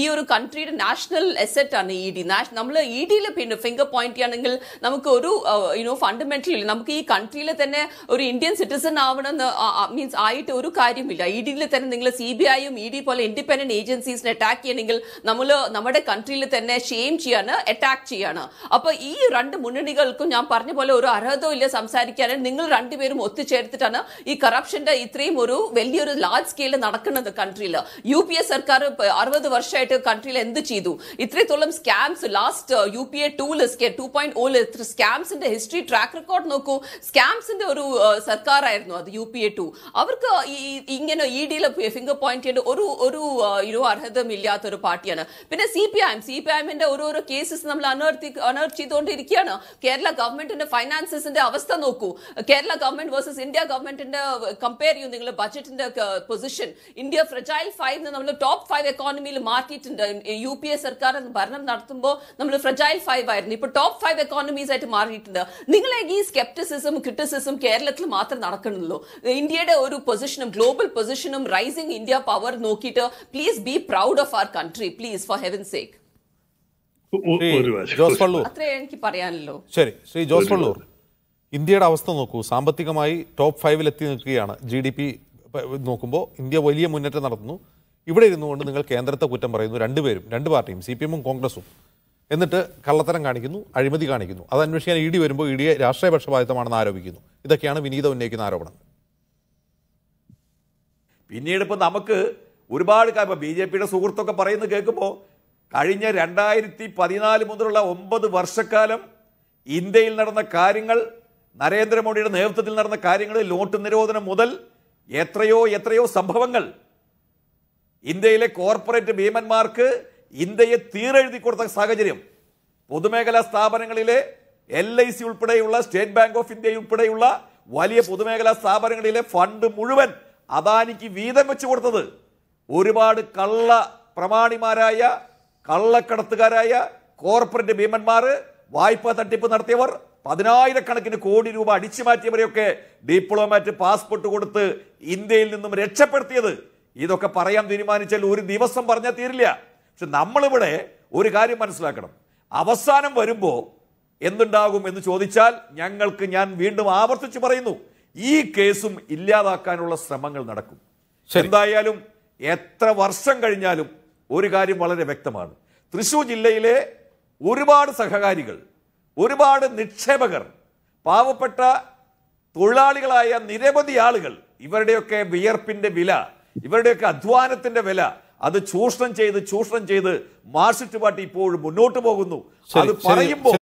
ഈ ഒരു കൺട്രിയുടെ നാഷണൽ എസെറ്റ് ആണ് ഇ ഡി നമ്മൾ ഇ ഡിയിൽ പിന്നെ ഫിംഗർ പോയിന്റ് ചെയ്യണമെങ്കിൽ നമുക്ക് ഒരു യുനോ ഇല്ല നമുക്ക് ഈ കൺട്രിയിൽ തന്നെ ഒരു ഇന്ത്യൻ സിറ്റിസൺ ആവണമെന്ന് മീൻസ് ആയിട്ട് ഒരു കാര്യമില്ല ഇ e ഡിയിൽ തന്നെ നിങ്ങൾ സി ബി ഐയും ഇ ഡി പോലെ ഇൻഡിപെൻഡന്റ് ഏജൻസീസിനെ അറ്റാക്ക് ചെയ്യണമെങ്കിൽ നമ്മൾ നമ്മുടെ കൺട്രിയിൽ തന്നെ ഷെയിം ചെയ്യാണ് അറ്റാക്ക് ചെയ്യാണ് അപ്പൊ ഈ രണ്ട് മുന്നണികൾക്കും ഞാൻ പറഞ്ഞ പോലെ ഒരു അർഹതവും ഇല്ല സംസാരിക്കാനും നിങ്ങൾ രണ്ടുപേരും ഒത്തുചേർത്തിട്ടാണ് ഈ കറപ്ഷന്റെ ഇത്രയും ഒരു വലിയൊരു ലാർജ് സ്കെയിൽ നടക്കുന്നത് കൺട്രിയിൽ യു പി എ സർക്കാർ അറുപത് വർഷം വർഷമായിട്ട് കൺട്രിയിൽ എന്ത് ചെയ്തു ഇത്രത്തോളം scams last U P A ടൂല് ടു പോയിന്റ് ഓല് സ്കാംസിന്റെ ഹിസ്റ്ററി ട്രാക്ക് റെക്കോർഡ് നോക്കൂ സ്കാംസിന്റെ ഒരു uh, സർക്കാർ ആയിരുന്നു അത് യു പി എ ടു അവർക്ക് ഇങ്ങനെ ഇ ഡിയിൽ ഫിംഗർ പോയിന്റ് ചെയ്യേണ്ട ഒരു ഒരു ഇരുപോ uh, അർഹതമില്ലാത്ത ഒരു പാർട്ടിയാണ് പിന്നെ C P I M C P I എമ്മിന്റെ ഓരോരോ കേസസ് നമ്മൾ അനർത്തി അനർത്ത് ചെയ്തുകൊണ്ടിരിക്കുകയാണ് കേരള ഗവൺമെന്റിന്റെ ഫൈനാൻസസിന്റെ അവസ്ഥ നോക്കൂ കേരള ഗവൺമെന്റ് വേഴ്സസ് ഇന്ത്യ ഗവൺമെന്റിന്റെ കമ്പയർ ചെയ്യും നിങ്ങൾ ബജറ്റിന്റെ പൊസിഷൻ ഇന്ത്യ ഫ്രജൈൽ ഫൈവ് നമ്മൾ ടോപ്പ് ഫൈവ് എക്കോണമിയിൽ മാറ്റി മാറ്റിയിട്ടുണ്ട് യു പി എ സർക്കാർ ഭരണം നടത്തുമ്പോൾ നമ്മൾ ഫ്രജൈൽ ഫൈവ് ആയിരുന്നു ഇപ്പൊ ടോപ്പ് ഫൈവ് എക്കോണമീസ് ആയിട്ട് മാറിയിട്ടുണ്ട് നിങ്ങളെ ഈ സ്കെപ്റ്റിസിസം ക്രിറ്റിസിസം കേരളത്തിൽ മാത്രം നടക്കണമല്ലോ ഇന്ത്യയുടെ ഒരു പൊസിഷനും ഗ്ലോബൽ പൊസിഷനും റൈസിംഗ് ഇന്ത്യ പവർ നോക്കിയിട്ട് please be proud of our country please for heaven sake Jose പറയാനല്ലോ ശരി ശ്രീ ജോസ് പള്ളൂർ ഇന്ത്യയുടെ അവസ്ഥ നോക്കൂ സാമ്പത്തികമായി ടോപ്പ് ഫൈവിൽ എത്തി നിൽക്കുകയാണ് ജി ഡി പി നോക്കുമ്പോൾ ഇന്ത്യ വലിയ മുന്നേറ്റം നടത്തുന്നു ഇവിടെ ഇരുന്നുകൊണ്ട് നിങ്ങൾ കേന്ദ്രത്തെ കുറ്റം പറയുന്നു രണ്ടുപേരും രണ്ട് പാർട്ടിയും സി പി എമ്മും കോൺഗ്രസും എന്നിട്ട് കള്ളത്തരം കാണിക്കുന്നു അഴിമതി കാണിക്കുന്നു അത് അന്വേഷിക്കാൻ ഇ ഡി വരുമ്പോൾ ഇ ഡിയെ രാഷ്ട്രീയ ആരോപിക്കുന്നു ഇതൊക്കെയാണ് വിനീത ഉന്നയിക്കുന്ന ആരോപണം പിന്നീട് ഇപ്പം നമുക്ക് ഒരുപാട് കാര്യം ബി ജെ പിയുടെ സുഹൃത്തൊക്കെ പറയുന്നത് കേൾക്കുമ്പോൾ കഴിഞ്ഞ രണ്ടായിരത്തി പതിനാല് മുതലുള്ള ഒമ്പത് വർഷക്കാലം ഇന്ത്യയിൽ നടന്ന കാര്യങ്ങൾ നരേന്ദ്രമോദിയുടെ നേതൃത്വത്തിൽ നടന്ന കാര്യങ്ങൾ നോട്ട് നിരോധനം മുതൽ എത്രയോ എത്രയോ സംഭവങ്ങൾ ഇന്ത്യയിലെ കോർപ്പറേറ്റ് ഭീമന്മാർക്ക് ഇന്ത്യയെ തീരെഴുതി കൊടുത്ത സാഹചര്യം പൊതുമേഖലാ സ്ഥാപനങ്ങളിലെ എൽ ഐ സി ഉൾപ്പെടെയുള്ള സ്റ്റേറ്റ് ബാങ്ക് ഓഫ് ഇന്ത്യ ഉൾപ്പെടെയുള്ള വലിയ പൊതുമേഖലാ സ്ഥാപനങ്ങളിലെ ഫണ്ട് മുഴുവൻ അദാനിക്ക് വീതം വെച്ചു കൊടുത്തത് ഒരുപാട് കള്ള പ്രമാണിമാരായ കള്ളക്കടത്തുകാരായ കോർപ്പറേറ്റ് ഭീമന്മാർ വായ്പ തട്ടിപ്പ് നടത്തിയവർ പതിനായിരക്കണക്കിന് കോടി രൂപ അടിച്ചു മാറ്റിയവരെയൊക്കെ ഡിപ്ലോമാറ്റ് പാസ്പോർട്ട് കൊടുത്ത് ഇന്ത്യയിൽ നിന്നും രക്ഷപ്പെടുത്തിയത് ഇതൊക്കെ പറയാൻ തീരുമാനിച്ചാൽ ഒരു ദിവസം പറഞ്ഞാൽ തീരില്ല പക്ഷെ നമ്മളിവിടെ ഒരു കാര്യം മനസ്സിലാക്കണം അവസാനം വരുമ്പോൾ എന്തുണ്ടാകും എന്ന് ചോദിച്ചാൽ ഞങ്ങൾക്ക് ഞാൻ വീണ്ടും ആവർത്തിച്ച് പറയുന്നു ഈ കേസും ഇല്ലാതാക്കാനുള്ള ശ്രമങ്ങൾ നടക്കും എന്തായാലും എത്ര വർഷം കഴിഞ്ഞാലും ഒരു കാര്യം വളരെ വ്യക്തമാണ് തൃശൂർ ജില്ലയിലെ ഒരുപാട് സഹകാരികൾ ഒരുപാട് നിക്ഷേപകർ പാവപ്പെട്ട തൊഴിലാളികളായ നിരവധി ആളുകൾ ഇവരുടെയൊക്കെ വിയർപ്പിൻ്റെ വില ഇവരുടെയൊക്കെ അധ്വാനത്തിന്റെ വില അത് ചൂഷണം ചെയ്ത് ചൂഷണം ചെയ്ത് മാർസിസ്റ്റ് പാർട്ടി ഇപ്പോഴും മുന്നോട്ട് പോകുന്നു അത് പറയുമ്പോൾ